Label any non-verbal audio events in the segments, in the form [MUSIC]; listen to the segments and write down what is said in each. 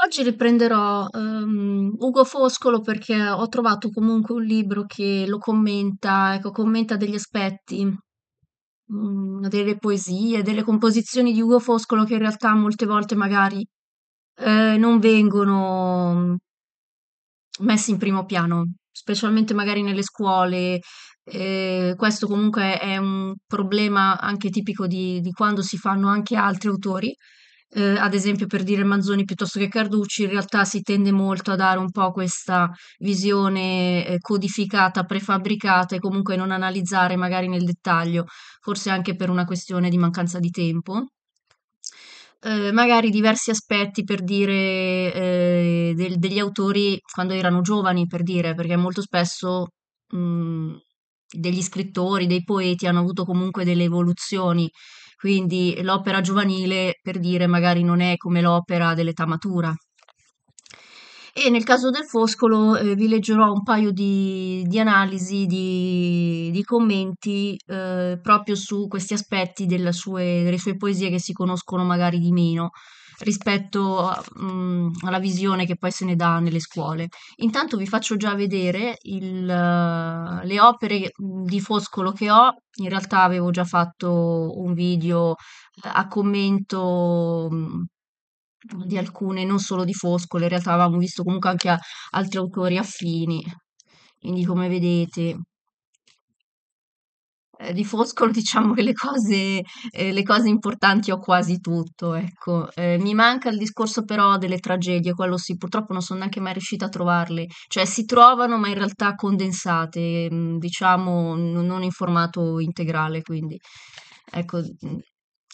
Oggi riprenderò, uhm, Ugo Foscolo perché ho trovato comunque un libro che lo commenta, ecco, commenta degli aspetti, mhmm, delle poesie, delle composizioni di Ugo Foscolo che in realtà molte volte magari, uhm, non vengono mm, messi in primo piano, specialmente magari nelle scuole. Ehm, questo comunque è un problema anche tipico di di quando si fanno anche altri autori eh, ad esempio per dire Manzoni piuttosto che Carducci, in realtà si tende molto a dare un po' questa visione eh, codificata, prefabbricata e comunque non analizzare magari nel dettaglio, forse anche per una questione di mancanza di tempo. Eh, magari diversi aspetti per dire eh, del, degli autori quando erano giovani, per dire, perché molto spesso mh, mm, degli scrittori, dei poeti hanno avuto comunque delle evoluzioni quindi l'opera giovanile, per dire, magari non è come l'opera dell'età matura. E nel caso del Foscolo eh, vi leggerò un paio di, di analisi, di, di commenti eh, proprio su questi aspetti sue, delle sue poesie che si conoscono magari di meno rispetto a, mh, alla visione che poi se ne dà nelle scuole. Intanto vi faccio già vedere il, uh, le opere di Foscolo che ho, in realtà avevo già fatto un video a commento mh, di alcune, non solo di Foscolo, in realtà avevamo visto comunque anche altri autori affini, quindi come vedete eh, di Foscolo [LAUGHS] diciamo che le cose, eh, le cose, importanti ho quasi tutto, ecco. Eh, mi manca il discorso però delle tragedie, quello sì, purtroppo non sono neanche mai riuscita a trovarle, cioè si trovano ma in realtà condensate, mm, diciamo non in formato integrale, quindi ecco, mm,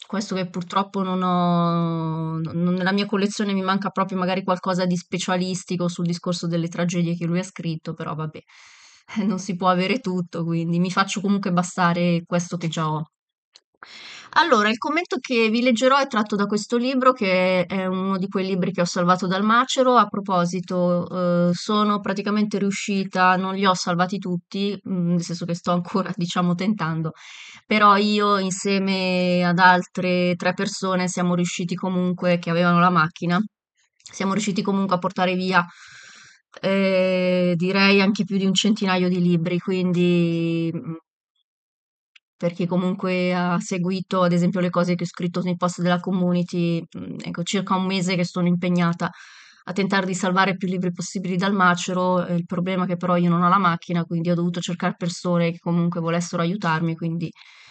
questo che purtroppo non ho, non, nella mia collezione mi manca proprio magari qualcosa di specialistico sul discorso delle tragedie che lui ha scritto, però vabbè. Eh, non si può avere tutto, quindi mi faccio comunque bastare questo che già ho. Allora, il commento che vi leggerò è tratto da questo libro, che è uno di quei libri che ho salvato dal macero. A proposito, eh, sono praticamente riuscita, non li ho salvati tutti, mm, nel senso che sto ancora, [LAUGHS] diciamo, tentando, però io insieme ad altre tre persone siamo riusciti comunque, che avevano la macchina, siamo riusciti comunque a portare via Ehm, direi anche più di un centinaio di libri, quindi, mm, per chi comunque ha seguito, ad esempio, le cose che ho scritto nei post della community, mm, ecco, circa un mese che sono impegnata a tentare di salvare più libri possibili dal macero. il problema è che però io non ho la macchina, quindi ho dovuto cercare persone che comunque volessero aiutarmi, quindi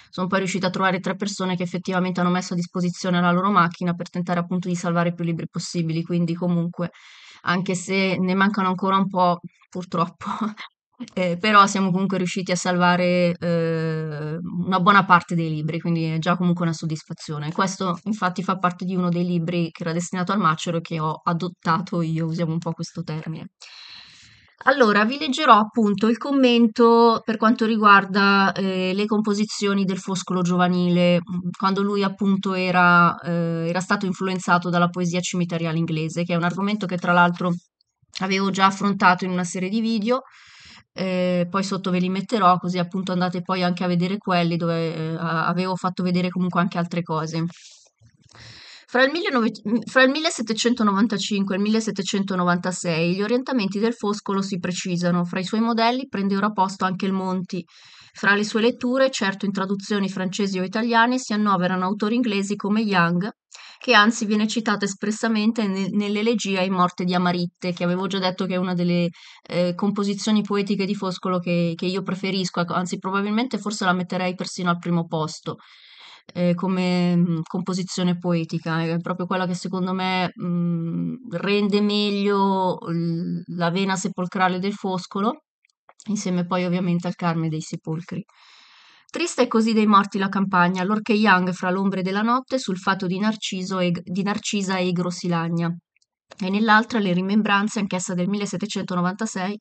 sono poi riuscita a trovare tre persone che effettivamente hanno messo a disposizione la loro macchina per tentare appunto di salvare più libri possibili. Quindi comunque anche se ne mancano ancora un po' purtroppo. [LAUGHS] Eh, però siamo comunque riusciti a salvare eh, una buona parte dei libri, quindi è già comunque una soddisfazione. Questo infatti fa parte di uno dei libri che era destinato al macero e che ho adottato io, usiamo un po' questo termine. Allora, vi leggerò appunto il commento per quanto riguarda, ehm, le composizioni del Foscolo giovanile, mm, quando lui appunto era ehm, era stato influenzato dalla poesia cimiteriale inglese, che è un argomento che tra l'altro avevo già affrontato in una serie di video, ehm, poi sotto ve li metterò, così appunto andate poi anche a vedere quelli dove, ehm, avevo fatto vedere comunque anche altre cose. Fra il, 19... Mm, fra il 1795 e il 1796 gli orientamenti del Foscolo si precisano, fra i suoi modelli prende ora posto anche il Monti. Fra le sue letture, certo in traduzioni francesi o italiane, si annoverano autori inglesi come Young, che anzi viene citato espressamente ne- nell'elegia in morte di Amaritte, che avevo già detto che è una delle eh, composizioni poetiche di Foscolo che, che io preferisco, ecco, anzi probabilmente forse la metterei persino al primo posto eh, come mh, composizione poetica, è proprio quella che secondo me mh, rende meglio l- la vena sepolcrale del Foscolo, insieme poi ovviamente al Carme dei Sepolcri. Triste è così dei morti la campagna, allorché Young fra l'ombre della notte sul fatto di, Narciso e, di Narcisa e Grosilagna, e nell'altra le rimembranze, anch'essa del 1796,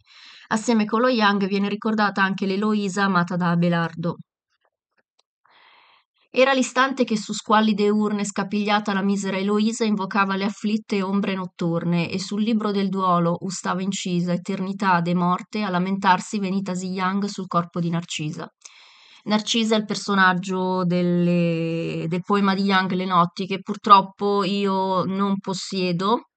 assieme con lo Young viene ricordata anche l'Eloisa amata da Abelardo, era l'istante che su squallide urne scapigliata la misera Eloisa invocava le afflitte ombre notturne e sul libro del duolo ustava incisa eternità de morte a lamentarsi venitasi Young sul corpo di Narcisa. Narcisa è il personaggio delle, del poema di Young Le notti che purtroppo io non possiedo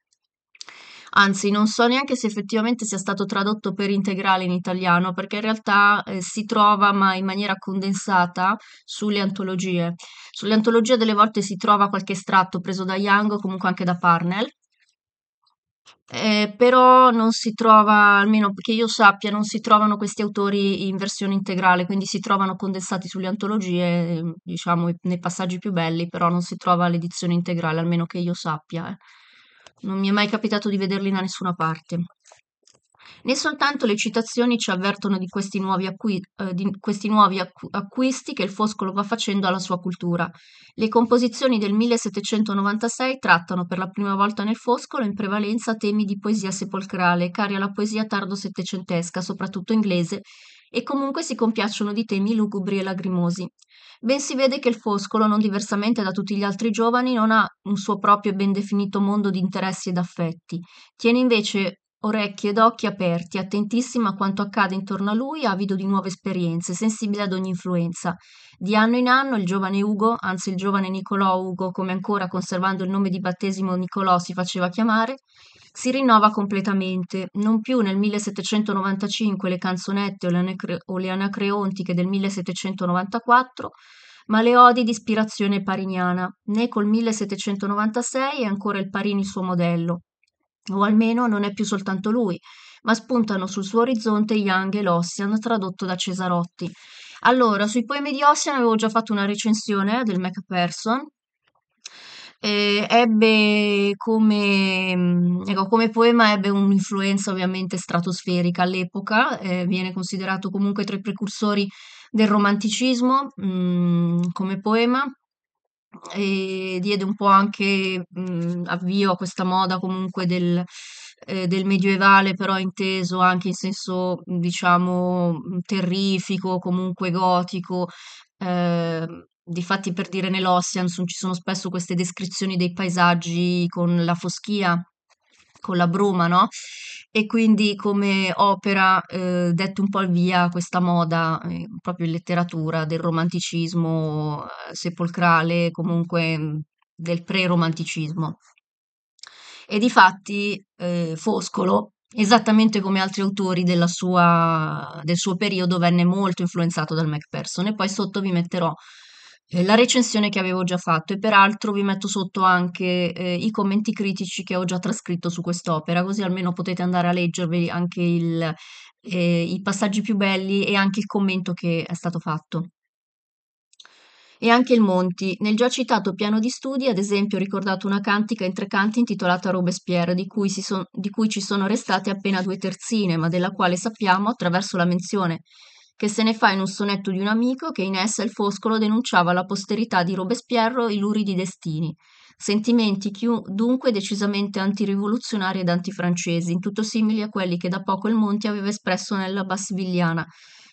Anzi, non so neanche se effettivamente sia stato tradotto per integrale in italiano, perché in realtà eh, si trova, ma in maniera condensata, sulle antologie. Sulle antologie delle volte si trova qualche estratto preso da Young o comunque anche da Parnell. Eh, però non si trova, almeno che io sappia, non si trovano questi autori in versione integrale, quindi si trovano condensati sulle antologie, diciamo nei passaggi più belli, però non si trova l'edizione integrale, almeno che io sappia. Eh non mi è mai capitato di vederli da nessuna parte. Né soltanto le citazioni ci avvertono di questi nuovi, acqui- eh, di questi nuovi acqu- acquisti che il Foscolo va facendo alla sua cultura. Le composizioni del 1796 trattano per la prima volta nel Foscolo in prevalenza temi di poesia sepolcrale, cari alla poesia tardo-settecentesca, soprattutto inglese, e comunque si compiacciono di temi lugubri e lagrimosi. Ben si vede che il Foscolo, non diversamente da tutti gli altri giovani, non ha un suo proprio e ben definito mondo di interessi ed affetti. Tiene invece orecchi ed occhi aperti, attentissimo a quanto accade intorno a lui, avido di nuove esperienze, sensibile ad ogni influenza. Di anno in anno il giovane Ugo, anzi il giovane Nicolò Ugo, come ancora conservando il nome di battesimo Nicolò si faceva chiamare, si rinnova completamente, non più nel 1795 le canzonette o le, anacre- o le anacreontiche del 1794, ma le odi di ispirazione pariniana, né col 1796 è ancora il Parini suo modello, o almeno non è più soltanto lui, ma spuntano sul suo orizzonte Young e l'Ossian tradotto da Cesarotti. Allora, sui poemi di Ossian avevo già fatto una recensione eh, del Macpherson, eh, ebbe come, mm, ecco, come poema ebbe un'influenza ovviamente stratosferica all'epoca, eh, viene considerato comunque tra i precursori del romanticismo mh, mm, come poema e diede un po' anche mh, mm, avvio a questa moda comunque del, eh, del medievale, però inteso anche in senso diciamo terrifico, comunque gotico. Eh, Difatti, per dire nell'Ossian ci sono spesso queste descrizioni dei paesaggi con la foschia, con la bruma, no, e quindi come opera, uhm, dette un po' il via a questa moda, ehm, proprio in letteratura del romanticismo, eh, sepolcrale, comunque, mm, del pre-romanticismo. E difatti, uhm, Foscolo, esattamente come altri autori della sua del suo periodo, venne molto influenzato dal Macpherson e poi sotto vi metterò eh, la recensione che avevo già fatto e peraltro vi metto sotto anche eh, i commenti critici che ho già trascritto su quest'opera, così almeno potete andare a leggervi anche il, eh, i passaggi più belli e anche il commento che è stato fatto. E anche il Monti. Nel già citato piano di studi, ad esempio, ho ricordato una cantica in tre canti intitolata Robespierre, di cui, son, di cui ci sono restate appena due terzine, ma della quale sappiamo, attraverso la menzione che se ne fa in un sonetto di un amico che in essa il Foscolo denunciava alla posterità di Robespierre i luridi destini, sentimenti chiù, dunque decisamente antirivoluzionari ed antifrancesi, in tutto simili a quelli che da poco il Monti aveva espresso nella Bassvigliana,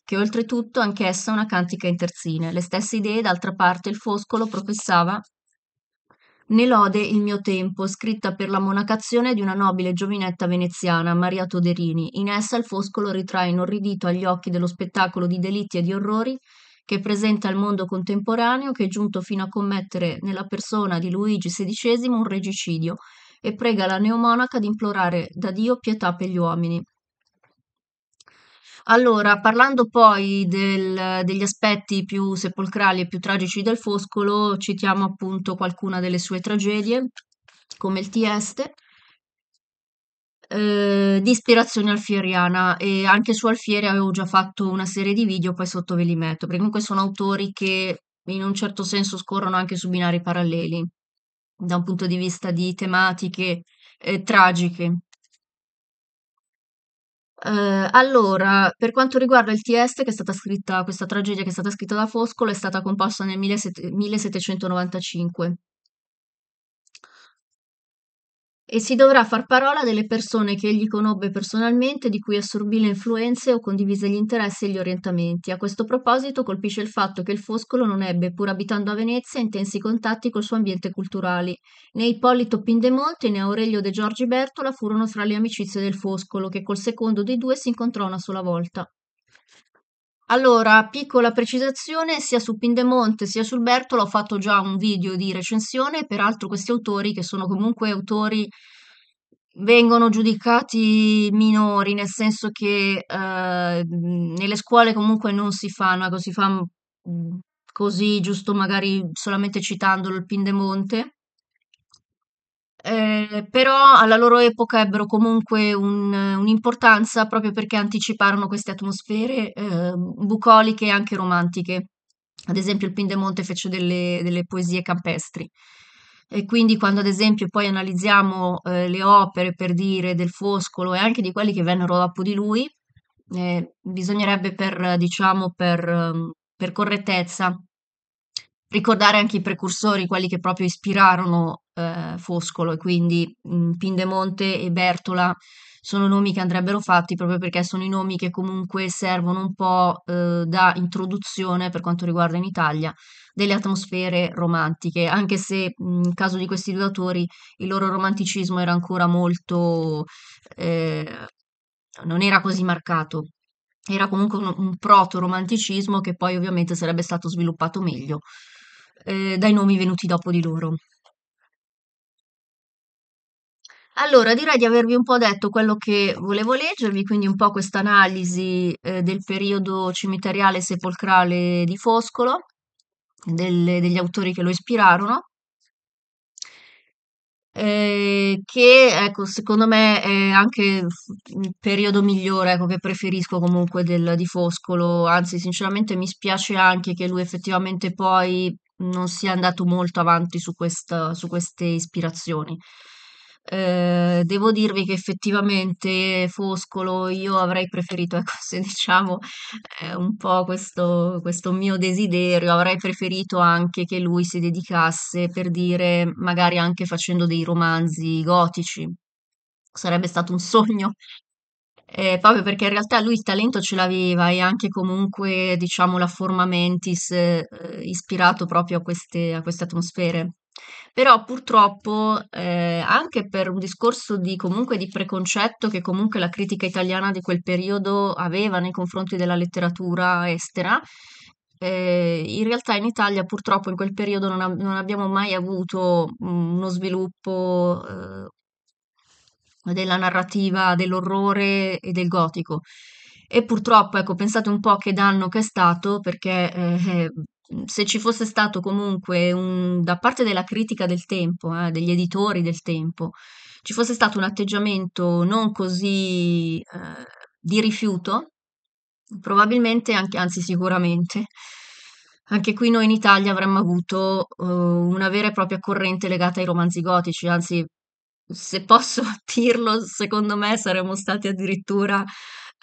che oltretutto anch'essa una cantica in terzine. Le stesse idee, d'altra parte, il Foscolo professava ne lode il mio tempo, scritta per la monacazione di una nobile giovinetta veneziana, Maria Toderini. In essa il foscolo ritrae inorridito agli occhi dello spettacolo di delitti e di orrori che presenta il mondo contemporaneo che è giunto fino a commettere nella persona di Luigi XVI un regicidio e prega la neomonaca di implorare da Dio pietà per gli uomini. Allora, parlando poi del degli aspetti più sepolcrali e più tragici del Foscolo, citiamo appunto qualcuna delle sue tragedie, come il Tieste, ehm, di ispirazione alfieriana e anche su Alfieri avevo già fatto una serie di video, poi sotto ve li metto, perché comunque sono autori che in un certo senso scorrono anche su binari paralleli, da un punto di vista di tematiche, ehm, tragiche. Ehm, allora, per quanto riguarda il Tieste, che è stata scritta questa tragedia che è stata scritta da Foscolo, è stata composta nel 1700 1795 e si dovrà far parola delle persone che egli conobbe personalmente, di cui assorbì le influenze o condivise gli interessi e gli orientamenti. A questo proposito colpisce il fatto che il Foscolo non ebbe, pur abitando a Venezia, intensi contatti col suo ambiente culturale. Né Ippolito Pindemonte né Aurelio De Giorgi Bertola furono fra le amicizie del Foscolo, che col secondo dei due si incontrò una sola volta. Allora, piccola precisazione, sia su Pindemonte sia sul Bertolo ho fatto già un video di recensione, peraltro questi autori, che sono comunque autori vengono giudicati minori, nel senso che eh, nelle scuole comunque non si fanno, ecco, si fa mm, così, giusto magari solamente citandolo il Pindemonte eh, però alla loro epoca ebbero comunque un, un'importanza proprio perché anticiparono queste atmosfere eh, bucoliche e anche romantiche. Ad esempio il Pindemonte fece delle, delle poesie campestri. E quindi quando ad esempio poi analizziamo eh, le opere per dire del Foscolo e anche di quelli che vennero dopo di lui, eh, bisognerebbe per, diciamo, per, ehm, per correttezza ricordare anche i precursori, quelli che proprio ispirarono eh, Foscolo e quindi mh, Pindemonte e Bertola sono nomi che andrebbero fatti proprio perché sono i nomi che comunque servono un po' eh, da introduzione per quanto riguarda in Italia delle atmosfere romantiche, anche se in caso di questi due autori il loro romanticismo era ancora molto... Eh, non era così marcato. Era comunque un, un proto-romanticismo che poi ovviamente sarebbe stato sviluppato meglio eh, dai nomi venuti dopo di loro. Allora, direi di avervi un po' detto quello che volevo leggervi, quindi un po' questa analisi eh, del periodo cimiteriale e sepolcrale di Foscolo, delle- degli autori che lo ispirarono, eh, che ecco, secondo me è anche il periodo migliore ecco, che preferisco comunque del, di Foscolo, anzi sinceramente mi spiace anche che lui effettivamente poi non sia andato molto avanti su questa- su queste ispirazioni. Eh, devo dirvi che effettivamente Foscolo io avrei preferito, ecco, [LAUGHS] se diciamo eh, un po' questo, questo mio desiderio, avrei preferito anche che lui si dedicasse, per dire, magari anche facendo dei romanzi gotici. Sarebbe stato un sogno eh, proprio perché in realtà lui il talento ce l'aveva e anche comunque, diciamo, la forma mentis eh, ispirato proprio a queste, a queste atmosfere. Però purtroppo, ehm, anche per un discorso di comunque di preconcetto che comunque la critica italiana di quel periodo aveva nei confronti della letteratura estera, ehm, in realtà in Italia purtroppo in quel periodo non ab non abbiamo mai avuto mm, uno sviluppo, ehm della narrativa dell'orrore e del gotico. E purtroppo, ecco, pensate un po' che danno che è stato perché, eh Mhmm, se ci fosse stato comunque un, da parte della critica del tempo, eh, degli editori del tempo, ci fosse stato un atteggiamento non così eh, di rifiuto, probabilmente, anche, anzi sicuramente, anche qui noi in Italia avremmo avuto eh, una vera e propria corrente legata ai romanzi gotici, anzi se posso [LAUGHS] dirlo, secondo me saremmo stati addirittura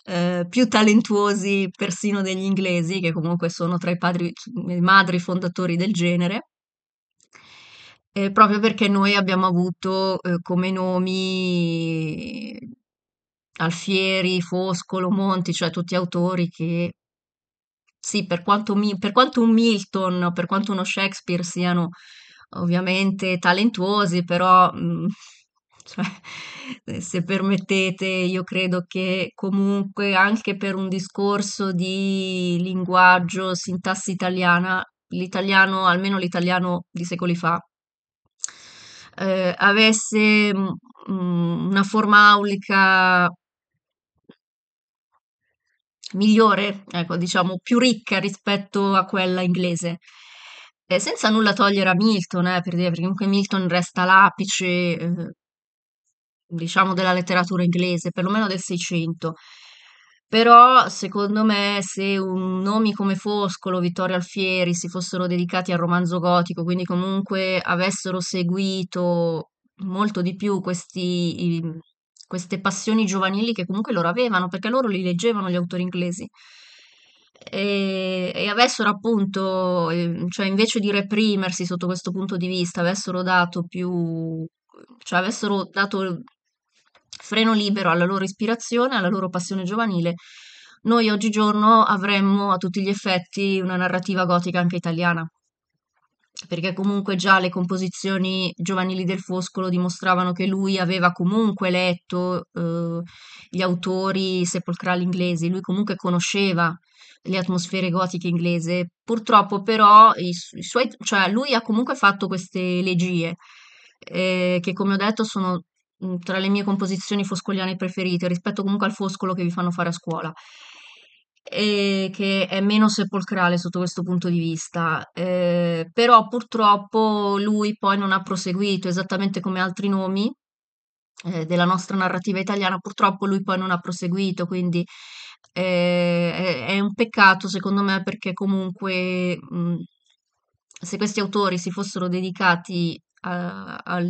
eh, più talentuosi persino degli inglesi, che comunque sono tra i padri, i madri fondatori del genere, eh, proprio perché noi abbiamo avuto eh, come nomi Alfieri, Foscolo, Monti, cioè tutti autori che sì, per quanto, mi, per quanto un Milton, per quanto uno Shakespeare siano ovviamente talentuosi, però mh, mm, cioè, eh, se permettete, io credo che comunque anche per un discorso di linguaggio, sintassi italiana, l'italiano, almeno l'italiano di secoli fa, eh, avesse mh, mm, mm, una forma aulica migliore, ecco, diciamo più ricca rispetto a quella inglese. Eh, senza nulla togliere a Milton, eh, per dire, perché comunque Milton resta l'apice eh, Diciamo della letteratura inglese, perlomeno del Seicento. Però secondo me se un nomi come Foscolo, Vittorio Alfieri si fossero dedicati al romanzo gotico, quindi comunque avessero seguito molto di più questi i queste passioni giovanili che comunque loro avevano, perché loro li leggevano gli autori inglesi. E e avessero appunto, ehm, cioè invece di reprimersi sotto questo punto di vista, avessero dato più cioè avessero dato freno libero alla loro ispirazione, alla loro passione giovanile, noi oggigiorno avremmo a tutti gli effetti una narrativa gotica anche italiana. Perché comunque già le composizioni giovanili del Foscolo dimostravano che lui aveva comunque letto eh, gli autori sepolcrali inglesi, lui comunque conosceva le atmosfere gotiche inglese. Purtroppo, però, i, i suoi, cioè lui ha comunque fatto queste legie, eh, che come ho detto sono Mhmm, tra le mie composizioni foscoliane preferite, rispetto comunque al foscolo che vi fanno fare a scuola e che è meno sepolcrale sotto questo punto di vista, eh, però purtroppo lui poi non ha proseguito esattamente come altri nomi eh, della nostra narrativa italiana, purtroppo lui poi non ha proseguito, quindi eh, è, un peccato secondo me perché comunque mh, mhmm, se questi autori si fossero dedicati a, al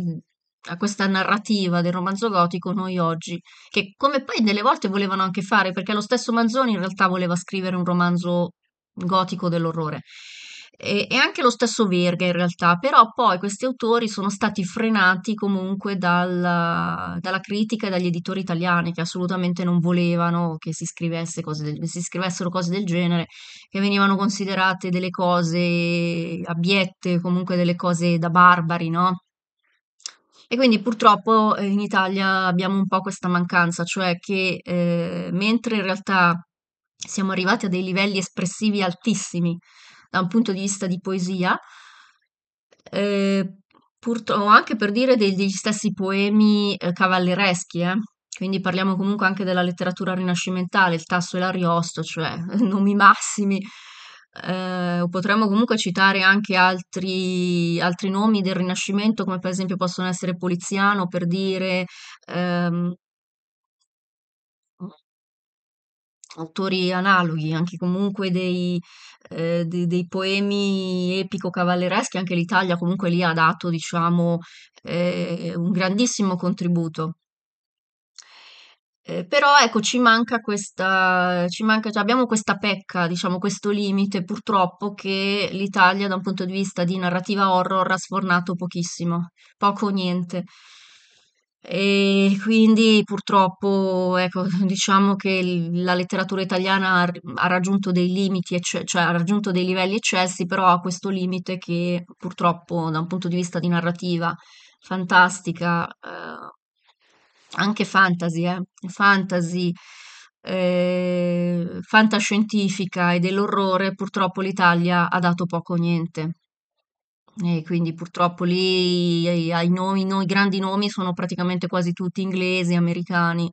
a questa narrativa del romanzo gotico noi oggi, che come poi delle volte volevano anche fare, perché lo stesso Manzoni in realtà voleva scrivere un romanzo gotico dell'orrore. E, e anche lo stesso Verga in realtà, però poi questi autori sono stati frenati comunque dalla, dalla critica e dagli editori italiani che assolutamente non volevano che si, scrivesse cose del, si scrivessero cose del genere, che venivano considerate delle cose abiette, comunque delle cose da barbari, no? E quindi purtroppo eh, in Italia abbiamo un po' questa mancanza, cioè che eh, mentre in realtà siamo arrivati a dei livelli espressivi altissimi da un punto di vista di poesia, eh, purtroppo anche per dire dei, degli stessi poemi eh, cavallereschi, eh. quindi parliamo comunque anche della letteratura rinascimentale, il Tasso e l'Ariosto, cioè [LAUGHS] nomi massimi eh, potremmo comunque citare anche altri, altri nomi del Rinascimento, come per esempio possono essere Poliziano, per dire, ehm, autori analoghi, anche comunque dei, eh, de- dei poemi epico-cavallereschi, anche l'Italia comunque lì ha dato, diciamo, eh, un grandissimo contributo. Ehm, però ecco ci manca questa ci manca cioè abbiamo questa pecca, diciamo questo limite purtroppo che l'Italia da un punto di vista di narrativa horror ha sfornato pochissimo, poco o niente. E quindi purtroppo ecco, [LAUGHS] diciamo che la letteratura italiana ha ha raggiunto dei limiti ecce cioè ha raggiunto dei livelli eccessi, però ha questo limite che purtroppo da un punto di vista di narrativa fantastica, ehm anche fantasy, eh, fantasy, ehm, fantascientifica e dell'orrore, purtroppo l'Italia ha dato poco o niente. E quindi purtroppo lì ai, ai nomi, i grandi nomi sono praticamente quasi tutti inglesi, americani,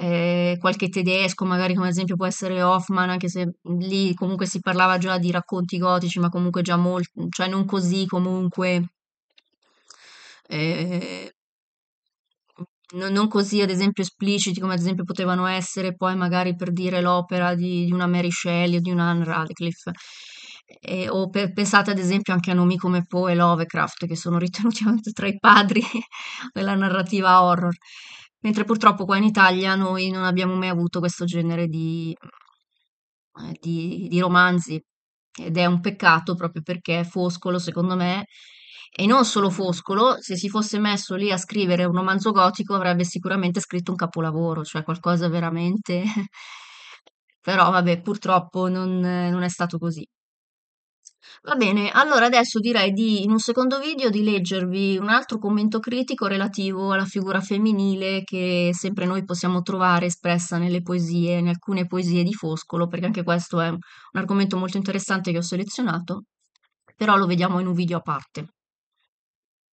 eh, qualche tedesco, magari come ad esempio può essere Hoffman, anche se lì comunque si parlava già di racconti gotici, ma comunque già molto, cioè non così comunque eh, No non così ad esempio espliciti come ad esempio potevano essere poi magari per dire l'opera di di una Mary Shelley o di una Anne Radcliffe. Ehm, o pe pensate ad esempio anche a nomi come Poe e Lovecraft che sono ritenuti [LAUGHS] tra i padri della narrativa horror. Mentre purtroppo qua in Italia noi non abbiamo mai avuto questo genere di eh, di di romanzi ed è un peccato proprio perché Foscolo secondo me e non solo Foscolo, se si fosse messo lì a scrivere un romanzo gotico avrebbe sicuramente scritto un capolavoro, cioè qualcosa veramente... [LAUGHS] Però vabbè, purtroppo non, non è stato così. Va bene, allora adesso direi di, in un secondo video di leggervi un altro commento critico relativo alla figura femminile che sempre noi possiamo trovare espressa nelle poesie, in alcune poesie di Foscolo, perché anche questo è un argomento molto interessante che ho selezionato, però lo vediamo in un video a parte.